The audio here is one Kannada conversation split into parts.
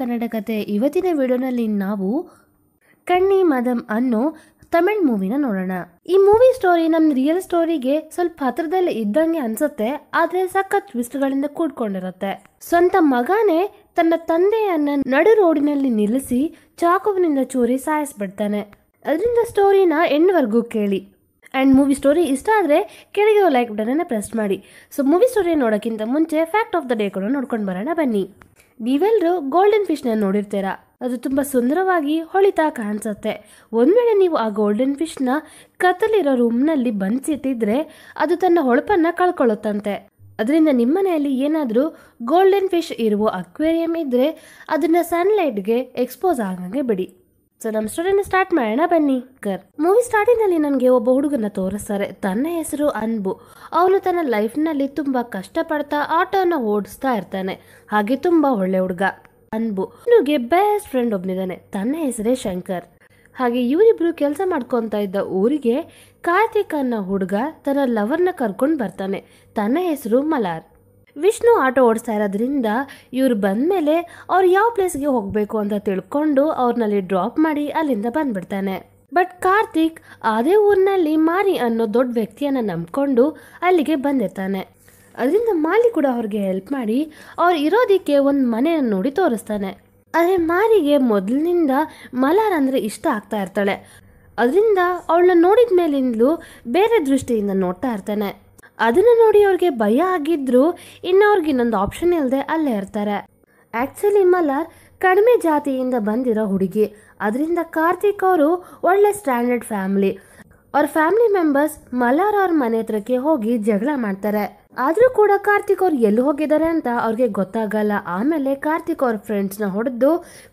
ಕನ್ನಡ ಕತೆ ಇವತ್ತಿನ ವಿಡಿಯೋನಲ್ಲಿ ನಾವು ಕಣ್ಣಿ ಮದಂ ಅನ್ನೋ ತಮಿಳ್ ಮೂವಿನ ನೋಡೋಣ ಈ ಮೂವಿ ಸ್ಟೋರಿ ನಮ್ಮ ರಿಯಲ್ ಸ್ಟೋರಿಗೆ ಸ್ವಲ್ಪ ಹತ್ರದಲ್ಲಿ ಇದ್ದಂಗೆ ಅನ್ಸುತ್ತೆ ಆದ್ರೆ ಸಖತ್ ಗಳಿಂದ ಕೂಡ್ಕೊಂಡಿರುತ್ತೆ ಸ್ವಂತ ಮಗನೇ ತನ್ನ ತಂದೆಯನ್ನ ನಡು ರೋಡಿನಲ್ಲಿ ನಿಲ್ಲಿಸಿ ಚಾಕುವಿನಿಂದ ಚೂರಿ ಸಾಯಿಸ್ಬಿಡ್ತಾನೆ ಅದರಿಂದ ಸ್ಟೋರಿನ ಎಂಡ್ವರೆಗೂ ಕೇಳಿ ಆ್ಯಂಡ್ ಮೂವಿ ಸ್ಟೋರಿ ಇಷ್ಟ ಆದರೆ ಕೆಳಗೆ ಲೈಕ್ ಬಟನನ್ನು ಪ್ರೆಸ್ ಮಾಡಿ ಸೊ ಮೂವಿ ಸ್ಟೋರಿ ನೋಡೋಕ್ಕಿಂತ ಮುಂಚೆ ಫ್ಯಾಕ್ಟ್ ಆಫ್ ದ ಡೇ ಕೂಡ ನೋಡ್ಕೊಂಡು ಬರೋಣ ಬನ್ನಿ ನೀವೆಲ್ಲರೂ ಗೋಲ್ಡನ್ ಫಿಶ್ನ ನೋಡಿರ್ತೀರಾ ಅದು ತುಂಬ ಸುಂದರವಾಗಿ ಹೊಳಿತಾ ಕಾಣಿಸುತ್ತೆ ಒಂದು ವೇಳೆ ನೀವು ಆ ಗೋಲ್ಡನ್ ಫಿಶ್ನ ಕತ್ತಲಿರೋ ರೂಮ್ನಲ್ಲಿ ಬಂದಿಟ್ಟಿದ್ರೆ ಅದು ತನ್ನ ಹೊಳಪನ್ನು ಕಳ್ಕೊಳ್ಳುತ್ತಂತೆ ಅದರಿಂದ ನಿಮ್ಮ ಮನೆಯಲ್ಲಿ ಏನಾದರೂ ಗೋಲ್ಡನ್ ಫಿಶ್ ಇರುವ ಅಕ್ವೇರಿಯಂ ಇದ್ದರೆ ಅದನ್ನು ಸನ್ಲೈಟ್ಗೆ ಎಕ್ಸ್ಪೋಸ್ ಆಗಂಗೆ ಬಿಡಿ ಸೊ ನಮ್ಮ ಸ್ಟೋರಿನ ಸ್ಟಾರ್ಟ್ ಮಾಡೋಣ ಬನ್ನಿ ಕರ್ ಮೂವಿ ಸ್ಟಾರ್ಟಿನಲ್ಲಿ ನನಗೆ ಒಬ್ಬ ಹುಡುಗನ ತೋರಿಸ್ತಾರೆ ತನ್ನ ಹೆಸರು ಅನ್ಬು ಅವಳು ತನ್ನ ಲೈಫ್ನಲ್ಲಿ ತುಂಬ ಕಷ್ಟಪಡ್ತಾ ಆಟೋನ ಓಡಿಸ್ತಾ ಇರ್ತಾನೆ ಹಾಗೆ ತುಂಬ ಒಳ್ಳೆ ಹುಡುಗ ಅನ್ಬು ಇವನಿಗೆ ಬೆಸ್ಟ್ ಫ್ರೆಂಡ್ ಒಬ್ಬನಿದ್ದಾನೆ ತನ್ನ ಹೆಸರೇ ಶಂಕರ್ ಹಾಗೆ ಇವರಿಬ್ರು ಕೆಲಸ ಮಾಡ್ಕೊಂತ ಇದ್ದ ಊರಿಗೆ ಕಾರ್ತಿಕ್ ಹುಡುಗ ತನ್ನ ಲವರ್ನ ಕರ್ಕೊಂಡು ಬರ್ತಾನೆ ತನ್ನ ಹೆಸರು ಮಲಾರ್ ವಿಷ್ಣು ಆಟೋ ಓಡಿಸ್ತಾ ಇರೋದ್ರಿಂದ ಇವ್ರು ಮೇಲೆ ಅವ್ರು ಯಾವ ಪ್ಲೇಸ್ಗೆ ಹೋಗಬೇಕು ಅಂತ ತಿಳ್ಕೊಂಡು ಅವ್ರನ್ನಲ್ಲಿ ಡ್ರಾಪ್ ಮಾಡಿ ಅಲ್ಲಿಂದ ಬಂದ್ಬಿಡ್ತಾನೆ ಬಟ್ ಕಾರ್ತಿಕ್ ಅದೇ ಊರಿನಲ್ಲಿ ಮಾರಿ ಅನ್ನೋ ದೊಡ್ಡ ವ್ಯಕ್ತಿಯನ್ನು ನಂಬಿಕೊಂಡು ಅಲ್ಲಿಗೆ ಬಂದಿರ್ತಾನೆ ಅದರಿಂದ ಮಾಲಿ ಕೂಡ ಅವ್ರಿಗೆ ಹೆಲ್ಪ್ ಮಾಡಿ ಅವ್ರು ಇರೋದಕ್ಕೆ ಒಂದು ಮನೆಯನ್ನು ನೋಡಿ ತೋರಿಸ್ತಾನೆ ಆದರೆ ಮಾರಿಗೆ ಮೊದಲಿನಿಂದ ಮಲಾರ್ ಅಂದರೆ ಇಷ್ಟ ಆಗ್ತಾ ಇರ್ತಾಳೆ ಅದರಿಂದ ಅವಳನ್ನ ನೋಡಿದ ಮೇಲಿಂದಲೂ ಬೇರೆ ದೃಷ್ಟಿಯಿಂದ ನೋಡ್ತಾ ಇರ್ತಾನೆ ಅದನ್ನು ನೋಡಿ ಅವ್ರಿಗೆ ಭಯ ಆಗಿದ್ರು ಇನ್ನು ಅವ್ರಿಗೆ ಇನ್ನೊಂದು ಆಪ್ಷನ್ ಇಲ್ಲದೆ ಅಲ್ಲೇ ಇರ್ತಾರೆ ಆ್ಯಕ್ಚುಲಿ ಮಲರ್ ಕಡಿಮೆ ಜಾತಿಯಿಂದ ಬಂದಿರೋ ಹುಡುಗಿ ಅದರಿಂದ ಕಾರ್ತಿಕ್ ಅವರು ಒಳ್ಳೆ ಸ್ಟ್ಯಾಂಡರ್ಡ್ ಫ್ಯಾಮಿಲಿ ಅವ್ರ ಫ್ಯಾಮಿಲಿ ಮೆಂಬರ್ಸ್ ಮಲಾರ್ ಅವ್ರ ಮನೆ ಹತ್ರಕ್ಕೆ ಹೋಗಿ ಜಗಳ ಮಾಡ್ತಾರೆ ಆದರೂ ಕೂಡ ಕಾರ್ತಿಕ್ ಅವ್ರು ಎಲ್ಲಿ ಹೋಗಿದ್ದಾರೆ ಅಂತ ಅವ್ರಿಗೆ ಗೊತ್ತಾಗಲ್ಲ ಆಮೇಲೆ ಕಾರ್ತಿಕ್ ಅವ್ರ ಫ್ರೆಂಡ್ಸ್ನ ಹೊಡೆದು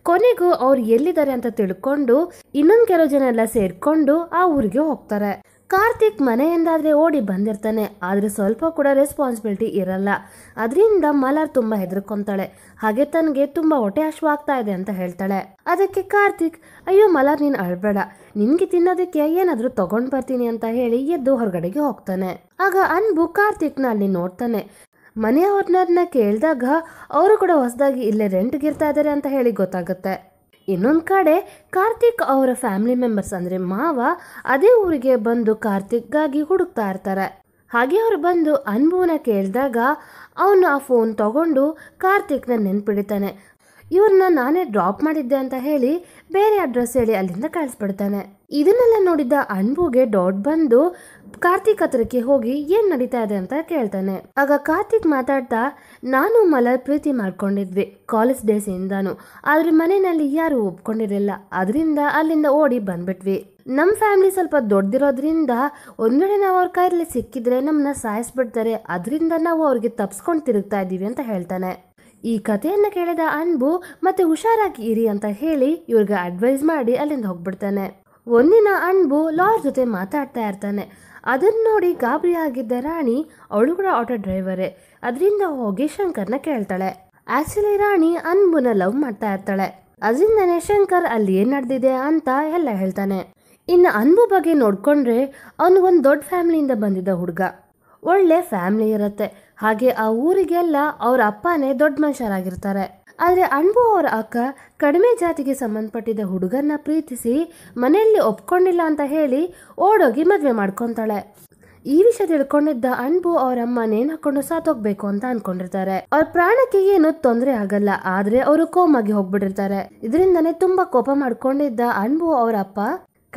ಕೊನೆಗೂ ಅವ್ರು ಎಲ್ಲಿದ್ದಾರೆ ಅಂತ ತಿಳ್ಕೊಂಡು ಇನ್ನೊಂದು ಕೆಲವು ಜನ ಎಲ್ಲ ಸೇರ್ಕೊಂಡು ಆ ಊರಿಗೆ ಹೋಗ್ತಾರೆ ಕಾರ್ತಿಕ್ ಮನೆಯಿಂದಾದರೆ ಓಡಿ ಬಂದಿರ್ತಾನೆ ಆದರೆ ಸ್ವಲ್ಪ ಕೂಡ ರೆಸ್ಪಾನ್ಸಿಬಿಲಿಟಿ ಇರಲ್ಲ ಅದರಿಂದ ಮಲರ್ ತುಂಬ ಹೆದರ್ಕೊಂತಾಳೆ ಹಾಗೆ ತನಗೆ ತುಂಬ ಹೊಟ್ಟೆ ಹಶ್ವಾಗ್ತಾ ಇದೆ ಅಂತ ಹೇಳ್ತಾಳೆ ಅದಕ್ಕೆ ಕಾರ್ತಿಕ್ ಅಯ್ಯೋ ಮಲರ್ ನೀನು ಅಳ್ಬೇಡ ನಿನಗೆ ತಿನ್ನೋದಕ್ಕೆ ಏನಾದರೂ ತಗೊಂಡು ಬರ್ತೀನಿ ಅಂತ ಹೇಳಿ ಎದ್ದು ಹೊರಗಡೆಗೆ ಹೋಗ್ತಾನೆ ಆಗ ಅನ್ಬು ಕಾರ್ತಿಕ್ನ ಅಲ್ಲಿ ನೋಡ್ತಾನೆ ಮನೆಯವ್ರನ್ನ ಕೇಳಿದಾಗ ಅವರು ಕೂಡ ಹೊಸದಾಗಿ ಇಲ್ಲೇ ರೆಂಟ್ಗಿರ್ತಾ ಇದ್ದಾರೆ ಅಂತ ಹೇಳಿ ಗೊತ್ತಾಗುತ್ತೆ ಇನ್ನೊಂದು ಕಡೆ ಕಾರ್ತಿಕ್ ಅವರ ಫ್ಯಾಮಿಲಿ ಮೆಂಬರ್ಸ್ ಅಂದರೆ ಮಾವ ಅದೇ ಊರಿಗೆ ಬಂದು ಕಾರ್ತಿಕ್ಗಾಗಿ ಹುಡುಕ್ತಾ ಇರ್ತಾರೆ ಹಾಗೆ ಅವರು ಬಂದು ಅನ್ಬುವನ್ನ ಕೇಳಿದಾಗ ಅವನು ಆ ಫೋನ್ ತಗೊಂಡು ಕಾರ್ತಿಕ್ನ ನೆನ್ಪಿಡಿತಾನೆ ಇವ್ರನ್ನ ನಾನೇ ಡ್ರಾಪ್ ಮಾಡಿದ್ದೆ ಅಂತ ಹೇಳಿ ಬೇರೆ ಅಡ್ರೆಸ್ ಹೇಳಿ ಅಲ್ಲಿಂದ ಕಳಿಸ್ಬಿಡ್ತಾನೆ ಇದನ್ನೆಲ್ಲ ನೋಡಿದ ಅನ್ಬುಗೆ ಡಾಟ್ ಬಂದು ಕಾರ್ತಿಕ್ ಹತ್ರಕ್ಕೆ ಹೋಗಿ ಏನ್ ನಡೀತಾ ಇದೆ ಅಂತ ಕೇಳ್ತಾನೆ ಆಗ ಕಾರ್ತಿಕ್ ಮಾತಾಡ್ತಾ ನಾನು ಮಲ ಪ್ರೀತಿ ಮಾಡ್ಕೊಂಡಿದ್ವಿ ಕಾಲೇಜ್ ಡೇಸ್ ಇಂದಾನು ಆದ್ರೆ ಮನೆಯಲ್ಲಿ ಯಾರು ಒಪ್ಕೊಂಡಿರಲಿಲ್ಲ ಅದರಿಂದ ಅಲ್ಲಿಂದ ಓಡಿ ಬಂದ್ಬಿಟ್ವಿ ನಮ್ಮ ಫ್ಯಾಮಿಲಿ ಸ್ವಲ್ಪ ದೊಡ್ಡದಿರೋದ್ರಿಂದ ಒಂದ್ ನಾವು ಅವ್ರ ಕೈಯಲ್ಲಿ ಸಿಕ್ಕಿದ್ರೆ ನಮ್ಮನ್ನ ಸಾಯಿಸ್ಬಿಡ್ತಾರೆ ಅದರಿಂದ ನಾವು ಅವ್ರಿಗೆ ತಪ್ಸ್ಕೊಂಡು ತಿರುಗ್ತಾ ಇದ್ದೀವಿ ಅಂತ ಹೇಳ್ತಾನೆ ಈ ಕಥೆಯನ್ನು ಕೇಳಿದ ಅನ್ಬು ಮತ್ತೆ ಹುಷಾರಾಗಿ ಇರಿ ಅಂತ ಹೇಳಿ ಇವ್ರಿಗೆ ಅಡ್ವೈಸ್ ಮಾಡಿ ಅಲ್ಲಿಂದ ಹೋಗ್ಬಿಡ್ತಾನೆ ಒಂದಿನ ಅನ್ಬು ಲಾರ್ ಜೊತೆ ಮಾತಾಡ್ತಾ ಇರ್ತಾನೆ ಅದನ್ನ ನೋಡಿ ಗಾಬರಿ ಆಗಿದ್ದ ರಾಣಿ ಅವಳು ಕೂಡ ಆಟೋ ಡ್ರೈವರೇ ಅದರಿಂದ ಹೋಗಿ ಶಂಕರ್ನ ಕೇಳ್ತಾಳೆ ಆಕ್ಚುಲಿ ರಾಣಿ ಅನ್ಬುನ ಲವ್ ಮಾಡ್ತಾ ಇರ್ತಾಳೆ ಅದರಿಂದನೇ ಶಂಕರ್ ಅಲ್ಲಿ ಏನ್ ನಡೆದಿದೆ ಅಂತ ಎಲ್ಲ ಹೇಳ್ತಾನೆ ಇನ್ನು ಅನ್ಬು ಬಗ್ಗೆ ನೋಡ್ಕೊಂಡ್ರೆ ಅವನಿಗೊಂದು ದೊಡ್ಡ ಫ್ಯಾಮಿಲಿಯಿಂದ ಬಂದಿದ್ದ ಹುಡುಗ ಒಳ್ಳೆ ಫ್ಯಾಮಿಲಿ ಇರುತ್ತೆ ಹಾಗೆ ಆ ಊರಿಗೆಲ್ಲ ಅವ್ರ ಅಪ್ಪನೇ ದೊಡ್ಡ ಮನುಷ್ಯರಾಗಿರ್ತಾರೆ ಆದರೆ ಅನ್ಬು ಅವರ ಅಕ್ಕ ಕಡಿಮೆ ಜಾತಿಗೆ ಸಂಬಂಧಪಟ್ಟಿದ್ದ ಹುಡುಗನ್ನ ಪ್ರೀತಿಸಿ ಮನೆಯಲ್ಲಿ ಒಪ್ಕೊಂಡಿಲ್ಲ ಅಂತ ಹೇಳಿ ಓಡೋಗಿ ಮದುವೆ ಮಾಡ್ಕೊಂತಾಳೆ ಈ ವಿಷಯ ತಿಳ್ಕೊಂಡಿದ್ದ ಅನ್ಬು ಅವರಮ್ಮ ನೇನ್ ಹಾಕೊಂಡು ಸಾತೋಗ್ಬೇಕು ಅಂತ ಅನ್ಕೊಂಡಿರ್ತಾರೆ ಅವ್ರ ಪ್ರಾಣಕ್ಕೆ ಏನು ತೊಂದರೆ ಆಗಲ್ಲ ಆದ್ರೆ ಅವರು ಕೋಮಾಗಿ ಹೋಗ್ಬಿಟ್ಟಿರ್ತಾರೆ ಇದರಿಂದನೇ ತುಂಬಾ ಕೋಪ ಮಾಡ್ಕೊಂಡಿದ್ದ ಅನ್ಬು ಅವರ ಅಪ್ಪ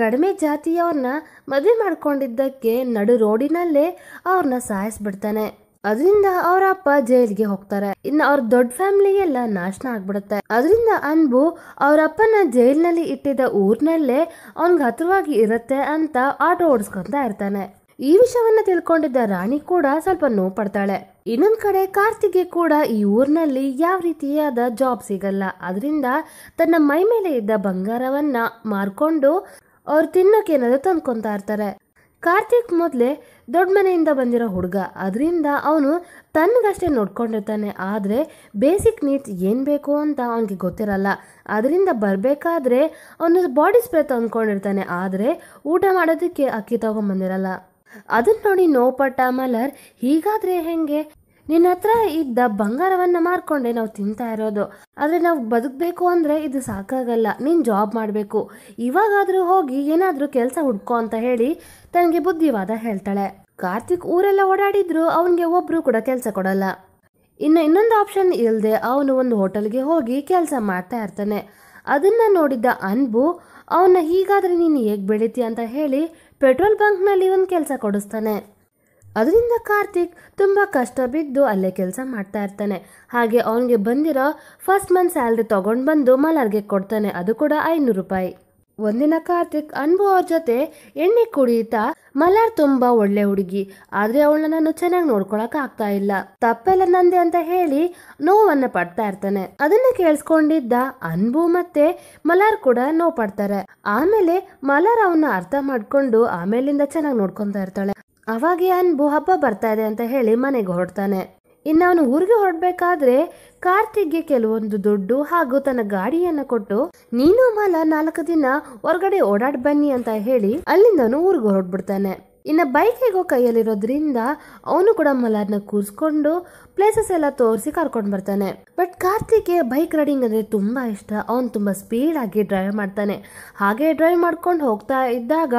ಕಡಿಮೆ ಜಾತಿಯವ್ರನ್ನ ಮದುವೆ ಮಾಡ್ಕೊಂಡಿದ್ದಕ್ಕೆ ನಡು ರೋಡಿನಲ್ಲೇ ಅವ್ರನ್ನ ಸಾಯಿಸ್ಬಿಡ್ತಾನೆ ಅದರಿಂದ ಅವರ ಅಪ್ಪ ಜೈಲ್ಗೆ ಹೋಗ್ತಾರೆ ಇನ್ನು ಅವ್ರ ದೊಡ್ಡ ಫ್ಯಾಮಿಲಿ ಎಲ್ಲ ನಾಶನ ಆಗ್ಬಿಡುತ್ತೆ ಅದರಿಂದ ಅನ್ಬು ಅವ್ರ ಅಪ್ಪನ ಜೈಲ್ನಲ್ಲಿ ಇಟ್ಟಿದ್ದ ಊರ್ನಲ್ಲೇ ಅವನ್ಗೆ ಹತ್ರವಾಗಿ ಇರುತ್ತೆ ಅಂತ ಆಟೋ ಓಡಿಸ್ಕೊಂತ ಇರ್ತಾನೆ ಈ ವಿಷಯವನ್ನ ತಿಳ್ಕೊಂಡಿದ್ದ ರಾಣಿ ಕೂಡ ಸ್ವಲ್ಪ ನೋವು ಪಡ್ತಾಳೆ ಇನ್ನೊಂದ್ ಕಡೆ ಕಾರ್ತಿಗೆ ಕೂಡ ಈ ಊರ್ನಲ್ಲಿ ಯಾವ ರೀತಿಯಾದ ಜಾಬ್ ಸಿಗಲ್ಲ ಅದರಿಂದ ತನ್ನ ಮೈ ಮೇಲೆ ಇದ್ದ ಬಂಗಾರವನ್ನ ಮಾರ್ಕೊಂಡು ಅವ್ರು ತಿನ್ನೋಕ್ಕೇನಾದ್ರು ತಂದ್ಕೊತಾ ಇರ್ತಾರೆ ಕಾರ್ತಿಕ್ ಮೊದಲೇ ದೊಡ್ಡ ಮನೆಯಿಂದ ಬಂದಿರೋ ಹುಡುಗ ಅದರಿಂದ ಅವನು ತನ್ನಗಷ್ಟೇ ನೋಡ್ಕೊಂಡಿರ್ತಾನೆ ಆದರೆ ಬೇಸಿಕ್ ನೀಡ್ಸ್ ಏನು ಬೇಕು ಅಂತ ಅವನಿಗೆ ಗೊತ್ತಿರಲ್ಲ ಅದರಿಂದ ಬರಬೇಕಾದ್ರೆ ಅವನು ಬಾಡಿ ಸ್ಪ್ರೇ ತಂದ್ಕೊಂಡಿರ್ತಾನೆ ಆದರೆ ಊಟ ಮಾಡೋದಕ್ಕೆ ಅಕ್ಕಿ ತೊಗೊಂಬಂದಿರಲ್ಲ ಅದನ್ನ ನೋಡಿ ನೋವು ಪಟ್ಟ ಮಲರ್ ಹೀಗಾದರೆ ಹೆಂಗೆ ನಿನ್ನ ಹತ್ರ ಇದ್ದ ಬಂಗಾರವನ್ನ ಮಾರ್ಕೊಂಡೆ ನಾವು ತಿಂತಾ ಇರೋದು ಆದ್ರೆ ನಾವು ಬದುಕ್ಬೇಕು ಅಂದ್ರೆ ಇದು ಸಾಕಾಗಲ್ಲ ನೀನು ಜಾಬ್ ಮಾಡಬೇಕು ಇವಾಗಾದರೂ ಹೋಗಿ ಏನಾದರೂ ಕೆಲಸ ಹುಡ್ಕೋ ಅಂತ ಹೇಳಿ ತನಗೆ ಬುದ್ಧಿವಾದ ಹೇಳ್ತಾಳೆ ಕಾರ್ತಿಕ್ ಊರೆಲ್ಲ ಓಡಾಡಿದ್ರು ಅವನಿಗೆ ಒಬ್ರು ಕೂಡ ಕೆಲಸ ಕೊಡಲ್ಲ ಇನ್ನು ಇನ್ನೊಂದು ಆಪ್ಷನ್ ಇಲ್ಲದೆ ಅವನು ಒಂದು ಹೋಟೆಲ್ಗೆ ಹೋಗಿ ಕೆಲಸ ಮಾಡ್ತಾ ಇರ್ತಾನೆ ಅದನ್ನ ನೋಡಿದ್ದ ಅನ್ಬು ಅವನ್ನ ಹೀಗಾದ್ರೆ ನೀನು ಹೇಗೆ ಬೆಳಿತೀಯ ಅಂತ ಹೇಳಿ ಪೆಟ್ರೋಲ್ ಬಂಕ್ನಲ್ಲಿ ಒಂದು ಕೆಲಸ ಕೊಡಿಸ್ತಾನೆ ಅದರಿಂದ ಕಾರ್ತಿಕ್ ತುಂಬ ಕಷ್ಟ ಬಿದ್ದು ಅಲ್ಲೇ ಕೆಲಸ ಮಾಡ್ತಾ ಇರ್ತಾನೆ ಹಾಗೆ ಅವನಿಗೆ ಬಂದಿರೋ ಫಸ್ಟ್ ಮಂತ್ ಸ್ಯಾಲ್ರಿ ತೊಗೊಂಡು ಬಂದು ಮಲಾರ್ಗೆ ಕೊಡ್ತಾನೆ ಅದು ಕೂಡ ಐನೂರು ರೂಪಾಯಿ ಒಂದಿನ ಕಾರ್ತಿಕ್ ಅನ್ಬು ಅವ್ರ ಜೊತೆ ಎಣ್ಣೆ ಕುಡಿಯುತ್ತಾ ಮಲಾರ್ ತುಂಬಾ ಒಳ್ಳೆ ಹುಡುಗಿ ಆದ್ರೆ ಅವಳನ್ನ ನಾನು ಚೆನ್ನಾಗಿ ನೋಡ್ಕೊಳಕ್ ಆಗ್ತಾ ಇಲ್ಲ ತಪ್ಪೆಲ್ಲ ನಂದೆ ಅಂತ ಹೇಳಿ ನೋವನ್ನ ಪಡ್ತಾ ಇರ್ತಾನೆ ಅದನ್ನ ಕೇಳಿಸ್ಕೊಂಡಿದ್ದ ಅನ್ಬು ಮತ್ತೆ ಮಲಾರ್ ಕೂಡ ನೋವು ಪಡ್ತಾರೆ ಆಮೇಲೆ ಮಲಾರ್ ಅವನ್ನ ಅರ್ಥ ಮಾಡ್ಕೊಂಡು ಆಮೇಲಿಂದ ಚೆನ್ನಾಗಿ ನೋಡ್ಕೊಂತ ಇರ್ತಾಳೆ ಅವಾಗೆ ಅನ್ಬು ಹಬ್ಬ ಬರ್ತಾ ಇದೆ ಅಂತ ಹೇಳಿ ಮನೆಗೆ ಹೊರಡ್ತಾನೆ ಇನ್ನು ಅವನು ಊರಿಗೆ ಹೊರಡ್ಬೇಕಾದ್ರೆ ಕಾರ್ತಿಕ್ಗೆ ಕೆಲವೊಂದು ದುಡ್ಡು ಹಾಗೂ ತನ್ನ ಗಾಡಿಯನ್ನ ಕೊಟ್ಟು ನೀನು ಮಲ ನಾಲ್ಕು ದಿನ ಹೊರಗಡೆ ಓಡಾಡ್ ಬನ್ನಿ ಅಂತ ಹೇಳಿ ಅಲ್ಲಿಂದನು ಊರಿಗೆ ಹೊರಡ್ಬಿಡ್ತಾನೆ ಇನ್ನು ಬೈಕ್ ಹೇಗೋ ಕೈಯಲ್ಲಿರೋದ್ರಿಂದ ಅವನು ಕೂಡ ಮಲಾರ್ನ ಕೂರಿಸ್ಕೊಂಡು ಪ್ಲೇಸಸ್ ಎಲ್ಲ ತೋರಿಸಿ ಕರ್ಕೊಂಡು ಬರ್ತಾನೆ ಬಟ್ ಕಾರ್ತಿಕ್ಗೆ ಬೈಕ್ ರೈಡಿಂಗ್ ಅಂದರೆ ತುಂಬ ಇಷ್ಟ ಅವನು ತುಂಬ ಸ್ಪೀಡಾಗಿ ಡ್ರೈವ್ ಮಾಡ್ತಾನೆ ಹಾಗೆ ಡ್ರೈವ್ ಮಾಡ್ಕೊಂಡು ಹೋಗ್ತಾ ಇದ್ದಾಗ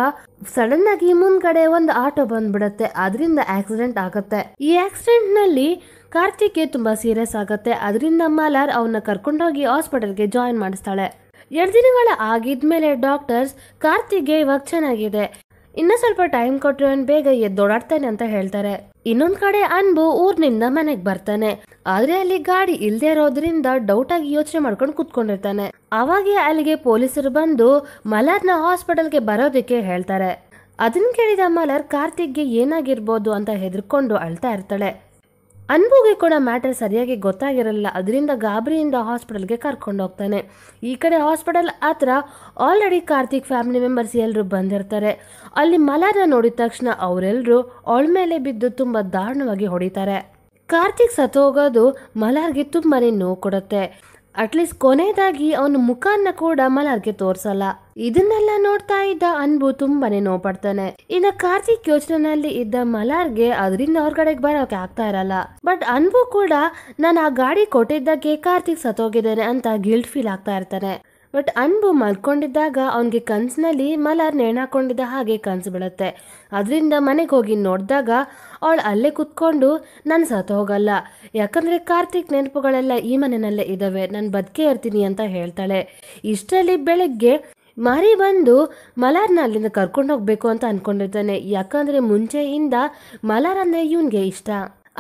ಸಡನ್ ಆಗಿ ಮುಂದ್ಗಡೆ ಒಂದು ಆಟೋ ಬಂದ್ಬಿಡತ್ತೆ ಅದರಿಂದ ಆಕ್ಸಿಡೆಂಟ್ ಆಗುತ್ತೆ ಈ ಆಕ್ಸಿಡೆಂಟ್ ನಲ್ಲಿ ಕಾರ್ತಿಕ್ಗೆ ತುಂಬಾ ಸೀರಿಯಸ್ ಆಗುತ್ತೆ ಅದರಿಂದ ಮಲಾರ್ ಅವನ್ನ ಕರ್ಕೊಂಡೋಗಿ ಹಾಸ್ಪಿಟಲ್ಗೆ ಜಾಯಿನ್ ಮಾಡಿಸ್ತಾಳೆ ಎರಡು ದಿನಗಳ ಆಗಿದ್ಮೇಲೆ ಡಾಕ್ಟರ್ಸ್ ಕಾರ್ತಿಕ್ಗೆ ಇವಾಗ ಚೆನ್ನಾಗಿದೆ ಇನ್ನ ಸ್ವಲ್ಪ ಟೈಮ್ ಕೊಟ್ರೆ ಅವನ್ ಬೇಗ ಎದ್ದೋಡಾಡ್ತಾನೆ ಅಂತ ಹೇಳ್ತಾರೆ ಇನ್ನೊಂದ್ ಕಡೆ ಅನ್ಬು ಊರ್ನಿಂದ ಮನೆಗ್ ಬರ್ತಾನೆ ಆದ್ರೆ ಅಲ್ಲಿ ಗಾಡಿ ಇಲ್ದೇ ಇರೋದ್ರಿಂದ ಡೌಟ್ ಆಗಿ ಯೋಚನೆ ಮಾಡ್ಕೊಂಡು ಕುತ್ಕೊಂಡಿರ್ತಾನೆ ಅವಾಗೆ ಅಲ್ಲಿಗೆ ಪೊಲೀಸರು ಬಂದು ಮಲರ್ನ ಹಾಸ್ಪಿಟಲ್ಗೆ ಬರೋದಕ್ಕೆ ಹೇಳ್ತಾರೆ ಅದನ್ನ ಕೇಳಿದ ಮಲರ್ ಕಾರ್ತಿಕ್ಗೆ ಏನಾಗಿರ್ಬೋದು ಅಂತ ಹೆದರ್ಕೊಂಡು ಅಳ್ತಾ ಇರ್ತಾಳೆ ಅನ್ಬುಗೆ ಕೂಡ ಮ್ಯಾಟ್ರ್ ಸರಿಯಾಗಿ ಗೊತ್ತಾಗಿರಲ್ಲ ಅದರಿಂದ ಗಾಬರಿಯಿಂದ ಹಾಸ್ಪಿಟಲ್ಗೆ ಕರ್ಕೊಂಡು ಹೋಗ್ತಾನೆ ಈ ಕಡೆ ಹಾಸ್ಪಿಟಲ್ ಹತ್ರ ಆಲ್ರೆಡಿ ಕಾರ್ತಿಕ್ ಫ್ಯಾಮಿಲಿ ಮೆಂಬರ್ಸ್ ಎಲ್ಲರೂ ಬಂದಿರ್ತಾರೆ ಅಲ್ಲಿ ಮಲಾರ ನೋಡಿದ ತಕ್ಷಣ ಅವರೆಲ್ಲರೂ ಅವಳ ಮೇಲೆ ಬಿದ್ದು ತುಂಬ ದಾರುಣವಾಗಿ ಹೊಡಿತಾರೆ ಕಾರ್ತಿಕ್ ಸತ್ತೋಗೋದು ಮಲಾರ್ಗೆ ತುಂಬಾನೇ ನೋವು ಕೊಡುತ್ತೆ ಅಟ್ಲೀಸ್ಟ್ ಕೊನೆಯದಾಗಿ ಅವನ ಮುಖಾನ್ನ ಕೂಡ ಮಲಾರ್ಗೆ ತೋರ್ಸಲ್ಲ ಇದನ್ನೆಲ್ಲ ನೋಡ್ತಾ ಇದ್ದ ಅನ್ಬು ತುಂಬಾನೇ ನೋವು ಪಡ್ತಾನೆ ಇನ್ನ ಕಾರ್ತಿಕ್ ಯೋಚನೆಯಲ್ಲಿ ಇದ್ದ ಮಲಾರ್ಗೆ ಅದರಿಂದ ಹೊರಗಡೆಗೆ ಬರೋಕೆ ಆಗ್ತಾ ಇರಲ್ಲ ಬಟ್ ಅನ್ಬು ಕೂಡ ನಾನು ಆ ಗಾಡಿ ಕೊಟ್ಟಿದ್ದಕ್ಕೆ ಕಾರ್ತಿಕ್ ಸತ್ತೋಗಿದ್ದೇನೆ ಅಂತ ಗಿಲ್ಟ್ ಫೀಲ್ ಆಗ್ತಾ ಇರ್ತಾನೆ ಬಟ್ ಅನ್ಬು ಮಲ್ಕೊಂಡಿದ್ದಾಗ ಅವನಿಗೆ ಕನಸಿನಲ್ಲಿ ಮಲಾರ್ ನೇಣಾಕೊಂಡಿದ್ದ ಹಾಗೆ ಕನ್ಸು ಬೀಳತ್ತೆ ಅದರಿಂದ ಮನೆಗೆ ಹೋಗಿ ನೋಡಿದಾಗ ಅವಳು ಅಲ್ಲೇ ಕುತ್ಕೊಂಡು ನಾನು ಸತ್ತು ಹೋಗಲ್ಲ ಯಾಕಂದರೆ ಕಾರ್ತಿಕ್ ನೆನಪುಗಳೆಲ್ಲ ಈ ಮನೆಯಲ್ಲೇ ಇದ್ದಾವೆ ನಾನು ಬದುಕೇ ಇರ್ತೀನಿ ಅಂತ ಹೇಳ್ತಾಳೆ ಇಷ್ಟರಲ್ಲಿ ಬೆಳಗ್ಗೆ ಮಾರಿ ಬಂದು ಮಲಾರ್ನ ಅಲ್ಲಿಂದ ಕರ್ಕೊಂಡು ಹೋಗ್ಬೇಕು ಅಂತ ಅನ್ಕೊಂಡಿರ್ತಾನೆ ಯಾಕಂದರೆ ಮುಂಚೆಯಿಂದ ಮಲಾರ್ ಅಂದರೆ ಇವನಿಗೆ ಇಷ್ಟ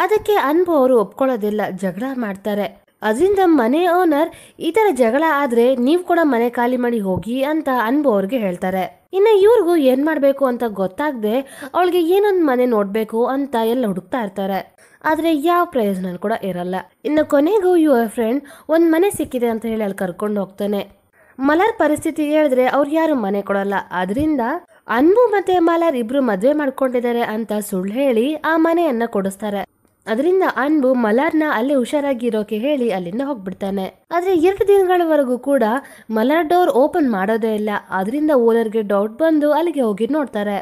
ಅದಕ್ಕೆ ಅನ್ಬು ಅವರು ಒಪ್ಕೊಳ್ಳೋದಿಲ್ಲ ಜಗಳ ಮಾಡ್ತಾರೆ ಅದರಿಂದ ಮನೆ ಓನರ್ ಈ ಥರ ಜಗಳ ಆದ್ರೆ ನೀವು ಕೂಡ ಮನೆ ಖಾಲಿ ಮಾಡಿ ಹೋಗಿ ಅಂತ ಅನ್ಬು ಅವ್ರಿಗೆ ಹೇಳ್ತಾರೆ ಇನ್ನ ಇವ್ರಿಗೂ ಏನು ಮಾಡಬೇಕು ಅಂತ ಗೊತ್ತಾಗದೆ ಅವಳಿಗೆ ಏನೊಂದ್ ಮನೆ ನೋಡಬೇಕು ಅಂತ ಎಲ್ಲ ಹುಡುಕ್ತಾ ಇರ್ತಾರೆ ಆದ್ರೆ ಯಾವ ಪ್ರಯೋಜನ ಕೂಡ ಇರಲ್ಲ ಇನ್ನು ಕೊನೆಗೂ ಯುವರ್ ಫ್ರೆಂಡ್ ಒಂದು ಮನೆ ಸಿಕ್ಕಿದೆ ಅಂತ ಹೇಳಿ ಅಲ್ಲಿ ಕರ್ಕೊಂಡು ಹೋಗ್ತಾನೆ ಮಲರ್ ಪರಿಸ್ಥಿತಿ ಹೇಳಿದ್ರೆ ಅವ್ರು ಯಾರು ಮನೆ ಕೊಡಲ್ಲ ಅದರಿಂದ ಅನ್ಬು ಮತ್ತೆ ಮಲರ್ ಇಬ್ರು ಮದ್ವೆ ಮಾಡ್ಕೊಂಡಿದ್ದಾರೆ ಅಂತ ಸುಳ್ಳು ಹೇಳಿ ಆ ಮನೆಯನ್ನ ಕೊಡಿಸ್ತಾರೆ ಅದರಿಂದ ಅನ್ಬು ಮಲಾರ್ನ ಅಲ್ಲೇ ಹುಷಾರಾಗಿರೋಕೆ ಹೇಳಿ ಅಲ್ಲಿಂದ ಹೋಗ್ಬಿಡ್ತಾನೆ ಆದ್ರೆ ಎರಡು ದಿನಗಳವರೆಗೂ ಕೂಡ ಮಲಾರ್ ಡೋರ್ ಓಪನ್ ಮಾಡೋದೇ ಇಲ್ಲ ಅದರಿಂದ ಓನರ್ಗೆ ಡೌಟ್ ಬಂದು ಅಲ್ಲಿಗೆ ಹೋಗಿ ನೋಡ್ತಾರೆ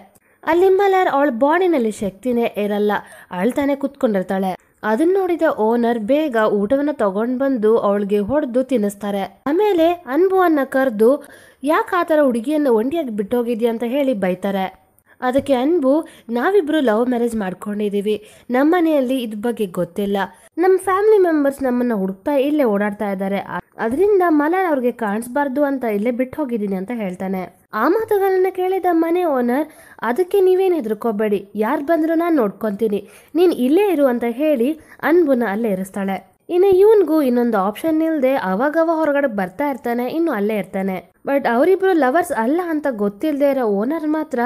ಅಲ್ಲಿ ಮಲಾರ್ ಅವಳ ಬಾಡಿನಲ್ಲಿ ಶಕ್ತಿನೇ ಇರಲ್ಲ ಅಳ್ತಾನೆ ಕುತ್ಕೊಂಡಿರ್ತಾಳೆ ಅದನ್ನ ನೋಡಿದ ಓನರ್ ಬೇಗ ಊಟವನ್ನ ತಗೊಂಡ್ ಬಂದು ಅವಳಿಗೆ ಹೊಡೆದು ತಿನ್ನಿಸ್ತಾರೆ ಆಮೇಲೆ ಅನ್ಬು ಅನ್ನ ಕರೆದು ಯಾಕೆ ಆತರ ಹುಡುಗಿಯನ್ನ ಹುಡುಗಿಯನ್ನು ಒಂಟಿಯಾಗಿ ಬಿಟ್ಟೋಗಿದ್ಯಾ ಅಂತ ಹೇಳಿ ಬೈತಾರೆ ಅದಕ್ಕೆ ಅನ್ಬು ನಾವಿಬ್ಬರು ಲವ್ ಮ್ಯಾರೇಜ್ ಮಾಡ್ಕೊಂಡಿದ್ದೀವಿ ನಮ್ಮ ಮನೆಯಲ್ಲಿ ಇದ್ರ ಬಗ್ಗೆ ಗೊತ್ತಿಲ್ಲ ನಮ್ಮ ಫ್ಯಾಮಿಲಿ ಮೆಂಬರ್ಸ್ ನಮ್ಮನ್ನ ಹುಡುಕ್ತಾ ಇಲ್ಲೇ ಓಡಾಡ್ತಾ ಇದ್ದಾರೆ ಅದರಿಂದ ಮಲಾನ್ ಅವ್ರಿಗೆ ಕಾಣಿಸ್ಬಾರ್ದು ಅಂತ ಇಲ್ಲೇ ಬಿಟ್ಟು ಹೋಗಿದ್ದೀನಿ ಅಂತ ಹೇಳ್ತಾನೆ ಆ ಮಾತುಗಳನ್ನ ಕೇಳಿದ ಮನೆ ಓನರ್ ಅದಕ್ಕೆ ನೀವೇನು ಹೆದರ್ಕೋಬೇಡಿ ಯಾರು ಬಂದರೂ ನಾನು ನೋಡ್ಕೊತೀನಿ ನೀನು ಇಲ್ಲೇ ಇರು ಅಂತ ಹೇಳಿ ಅನ್ಬುನ ಅಲ್ಲೇ ಇರಿಸ್ತಾಳೆ ಇನ್ನು ಇವನ್ಗೂ ಇನ್ನೊಂದು ಆಪ್ಷನ್ ಇಲ್ಲದೆ ಅವಾಗವ ಹೊರಗಡೆ ಬರ್ತಾ ಇರ್ತಾನೆ ಇನ್ನು ಅಲ್ಲೇ ಇರ್ತಾನೆ ಬಟ್ ಅವರಿಬ್ರು ಲವರ್ಸ್ ಅಲ್ಲ ಅಂತ ಗೊತ್ತಿಲ್ಲದೆ ಇರೋ ಓನರ್ ಮಾತ್ರ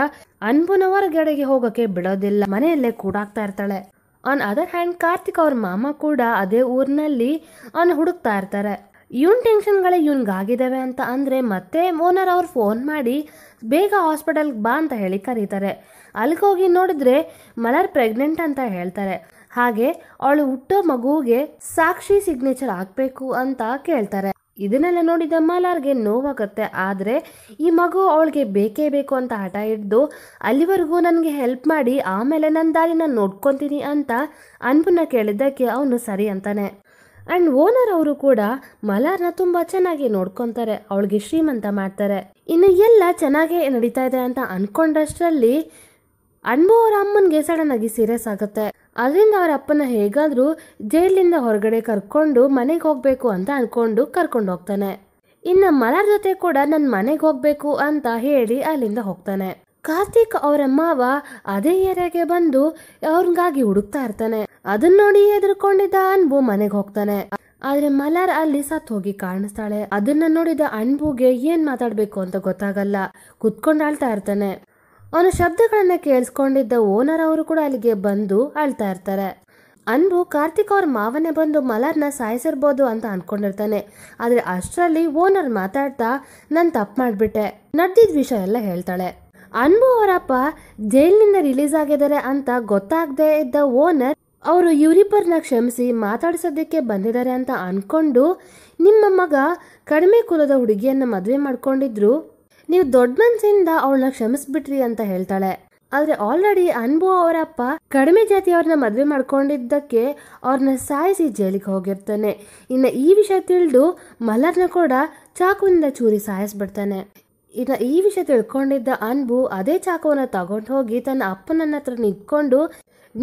ಅನ್ಬುನವರ್ ಗಡೆಗೆ ಹೋಗಕ್ಕೆ ಬಿಡೋದಿಲ್ಲ ಮನೆಯಲ್ಲೇ ಕೂಡಾಕ್ತಾ ಇರ್ತಾಳೆ ಆನ್ ಅದರ್ ಹ್ಯಾಂಡ್ ಕಾರ್ತಿಕ್ ಅವ್ರ ಮಾಮ ಕೂಡ ಅದೇ ಊರಿನಲ್ಲಿ ಅವನ್ ಹುಡುಕ್ತಾ ಇರ್ತಾರೆ ಇವನ್ ಟೆನ್ಷನ್ಗಳೇ ಆಗಿದಾವೆ ಅಂತ ಅಂದರೆ ಮತ್ತೆ ಓನರ್ ಅವ್ರು ಫೋನ್ ಮಾಡಿ ಬೇಗ ಹಾಸ್ಪಿಟಲ್ಗೆ ಬಾ ಅಂತ ಹೇಳಿ ಕರೀತಾರೆ ಅಲ್ಲಿಗೆ ಹೋಗಿ ನೋಡಿದ್ರೆ ಮಲರ್ ಪ್ರೆಗ್ನೆಂಟ್ ಅಂತ ಹೇಳ್ತಾರೆ ಹಾಗೆ ಅವಳು ಹುಟ್ಟೋ ಮಗುವಿಗೆ ಸಾಕ್ಷಿ ಸಿಗ್ನೇಚರ್ ಹಾಕ್ಬೇಕು ಅಂತ ಕೇಳ್ತಾರೆ ಇದನ್ನೆಲ್ಲ ನೋಡಿದ ಮಲಾರ್ಗೆ ನೋವಾಗುತ್ತೆ ಆದರೆ ಈ ಮಗು ಅವಳಿಗೆ ಬೇಕೇ ಬೇಕು ಅಂತ ಹಠ ಹಿಡ್ದು ಅಲ್ಲಿವರೆಗೂ ನನಗೆ ಹೆಲ್ಪ್ ಮಾಡಿ ಆಮೇಲೆ ನನ್ನ ದಾರಿನ ನೋಡ್ಕೊತೀನಿ ಅಂತ ಅನ್ಪನ್ನ ಕೇಳಿದ್ದಕ್ಕೆ ಅವನು ಸರಿ ಅಂತಾನೆ ಅಂಡ್ ಓನರ್ ಅವರು ಕೂಡ ಮಲಾರ್ನ ತುಂಬ ಚೆನ್ನಾಗಿ ನೋಡ್ಕೊತಾರೆ ಅವಳಿಗೆ ಶ್ರೀಮಂತ ಮಾಡ್ತಾರೆ ಇನ್ನು ಎಲ್ಲ ಚೆನ್ನಾಗೆ ನಡೀತಾ ಇದೆ ಅಂತ ಅಂದ್ಕೊಂಡಷ್ಟರಲ್ಲಿ ಅಣ್ಣು ಅವರ ಅಮ್ಮನಿಗೆ ಸಡನ್ ಆಗಿ ಸೀರಿಯಸ್ ಆಗುತ್ತೆ ಅದರಿಂದ ಅವರ ಅಪ್ಪನ ಹೇಗಾದರೂ ಜೈಲಿಂದ ಹೊರಗಡೆ ಕರ್ಕೊಂಡು ಮನೆಗೆ ಹೋಗಬೇಕು ಅಂತ ಅಂದ್ಕೊಂಡು ಕರ್ಕೊಂಡು ಹೋಗ್ತಾನೆ ಇನ್ನ ಮಲರ್ ಜೊತೆ ಕೂಡ ನನ್ನ ಮನೆಗೆ ಹೋಗಬೇಕು ಅಂತ ಹೇಳಿ ಅಲ್ಲಿಂದ ಹೋಗ್ತಾನೆ ಕಾರ್ತಿಕ್ ಅವರ ಮಾವ ಅದೇ ಏರಿಯಾಗೆ ಬಂದು ಅವ್ರಿಗಾಗಿ ಹುಡುಕ್ತಾ ಇರ್ತಾನೆ ಅದನ್ನ ನೋಡಿ ಎದುರ್ಕೊಂಡಿದ್ದ ಅನ್ಬು ಮನೆಗೆ ಹೋಗ್ತಾನೆ ಆದ್ರೆ ಮಲಾರ್ ಅಲ್ಲಿ ಸತ್ ಹೋಗಿ ಕಾಣಿಸ್ತಾಳೆ ಅದನ್ನ ನೋಡಿದ ಅನ್ಬುಗೆ ಏನ್ ಮಾತಾಡ್ಬೇಕು ಅಂತ ಗೊತ್ತಾಗಲ್ಲ ಕುತ್ಕೊಂಡು ಆಳ್ತಾ ಇರ್ತಾನೆ ಅವನ ಶಬ್ದಗಳನ್ನ ಕೇಳಿಸ್ಕೊಂಡಿದ್ದ ಓನರ್ ಅವರು ಕೂಡ ಅಲ್ಲಿಗೆ ಬಂದು ಅಳ್ತಾ ಇರ್ತಾರೆ ಅನ್ಬು ಕಾರ್ತಿಕ್ ಅವ್ರ ಮಾವನೇ ಬಂದು ಮಲರ್ನ ಸಾಯಿಸಿರ್ಬೋದು ಅಂತ ಅನ್ಕೊಂಡಿರ್ತಾನೆ ಆದರೆ ಅಷ್ಟರಲ್ಲಿ ಓನರ್ ಮಾತಾಡ್ತಾ ನಾನು ತಪ್ಪು ಮಾಡಿಬಿಟ್ಟೆ ನಡೆದಿದ್ ವಿಷಯ ಎಲ್ಲ ಹೇಳ್ತಾಳೆ ಅನ್ಬು ಅವರಪ್ಪ ಜೈಲಿನಿಂದ ರಿಲೀಸ್ ಆಗಿದ್ದಾರೆ ಅಂತ ಗೊತ್ತಾಗದೆ ಇದ್ದ ಓನರ್ ಅವರು ಇವರಿಬ್ಬರನ್ನ ಕ್ಷಮಿಸಿ ಮಾತಾಡಿಸೋದಕ್ಕೆ ಬಂದಿದ್ದಾರೆ ಅಂತ ಅನ್ಕೊಂಡು ನಿಮ್ಮ ಮಗ ಕಡಿಮೆ ಕುಲದ ಹುಡುಗಿಯನ್ನ ಮದುವೆ ಮಾಡ್ಕೊಂಡಿದ್ರು ನೀವು ದೊಡ್ಡ ಮನಸ್ಸಿಂದ ಅವಳನ್ನ ಕ್ಷಮಿಸ್ಬಿಟ್ರಿ ಅಂತ ಹೇಳ್ತಾಳೆ ಆದ್ರೆ ಆಲ್ರೆಡಿ ಅನ್ಬು ಅವರಪ್ಪ ಕಡಿಮೆ ಜಾತಿಯವ್ರನ್ನ ಮದುವೆ ಮಾಡ್ಕೊಂಡಿದ್ದಕ್ಕೆ ಅವ್ರನ್ನ ಸಾಯಿಸಿ ಜೈಲಿಗೆ ಹೋಗಿರ್ತಾನೆ ಇನ್ನ ಈ ವಿಷಯ ತಿಳಿದು ಮಲರ್ನ ಕೂಡ ಚಾಕುವಿಂದ ಚೂರಿ ಸಾಯಿಸ್ಬಿಡ್ತಾನೆ ಇನ್ನ ಈ ವಿಷಯ ತಿಳ್ಕೊಂಡಿದ್ದ ಅನ್ಬು ಅದೇ ಚಾಕುವನ್ನ ತಗೊಂಡು ಹೋಗಿ ತನ್ನ ಅಪ್ಪನನ್ನ ಹತ್ರ ನಿಂತ್ಕೊಂಡು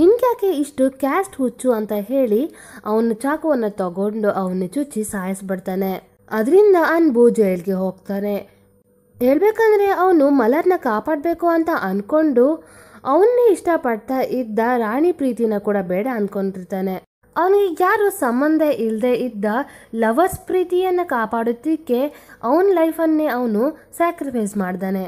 ನಿನ್ಗ್ಯಾಕೆ ಇಷ್ಟು ಕ್ಯಾಸ್ಟ್ ಹುಚ್ಚು ಅಂತ ಹೇಳಿ ಅವನ ಚಾಕುವನ್ನ ತಗೊಂಡು ಅವನ್ನ ಚುಚ್ಚಿ ಸಾಯಿಸ್ಬಿಡ್ತಾನೆ ಅದರಿಂದ ಅನ್ಬು ಜೈಲ್ಗೆ ಹೋಗ್ತಾನೆ ಹೇಳ್ಬೇಕಂದ್ರೆ ಅವನು ಮಲರ್ನ ಕಾಪಾಡಬೇಕು ಅಂತ ಅನ್ಕೊಂಡು ಅವನ್ನೇ ಇಷ್ಟಪಡ್ತಾ ಇದ್ದ ರಾಣಿ ಪ್ರೀತಿನ ಕೂಡ ಬೇಡ ಅನ್ಕೊಂಡಿರ್ತಾನೆ ಅವನಿಗೆ ಯಾರು ಸಂಬಂಧ ಇಲ್ಲದೆ ಇದ್ದ ಲವರ್ಸ್ ಪ್ರೀತಿಯನ್ನು ಕಾಪಾಡೋದಕ್ಕೆ ಅವನ ಲೈಫನ್ನೇ ಅವನು ಸ್ಯಾಕ್ರಿಫೈಸ್ ಮಾಡ್ದಾನೆ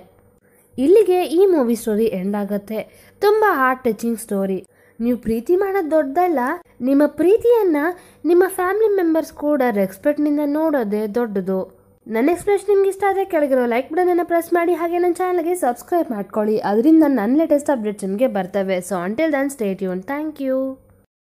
ಇಲ್ಲಿಗೆ ಈ ಮೂವಿ ಸ್ಟೋರಿ ಎಂಡ್ ಆಗುತ್ತೆ ತುಂಬ ಹಾರ್ಟ್ ಟಚಿಂಗ್ ಸ್ಟೋರಿ ನೀವು ಪ್ರೀತಿ ಮಾಡೋದು ದೊಡ್ಡದಲ್ಲ ನಿಮ್ಮ ಪ್ರೀತಿಯನ್ನು ನಿಮ್ಮ ಫ್ಯಾಮಿಲಿ ಮೆಂಬರ್ಸ್ ಕೂಡ ರೆಸ್ಪೆಕ್ಟ್ನಿಂದ ನೋಡೋದೇ ದೊಡ್ಡದು ನನ್ನ ಎಕ್ಸ್ಪ್ರೆಷನ್ ನಿಮ್ಗೆ ಇಷ್ಟ ಆದರೆ ಕೆಳಗಿರೋ ಲೈಕ್ ಬಟನನ್ನು ಪ್ರೆಸ್ ಮಾಡಿ ಹಾಗೆ ನನ್ನ ಚಾನಲ್ಗೆ ಸಬ್ಸ್ಕ್ರೈಬ್ ಮಾಡ್ಕೊಳ್ಳಿ ಅದರಿಂದ ನನ್ನ ಲೇಟೆಸ್ಟ್ ಅಪ್ಡೇಟ್ಸ್ ನಿಮಗೆ ಬರ್ತವೆ ಸೊ ಅಂಟಿಲ್ ದನ್ ಸ್ಟೇಟ್ ಯೂನ್ ಥ್ಯಾಂಕ್ ಯು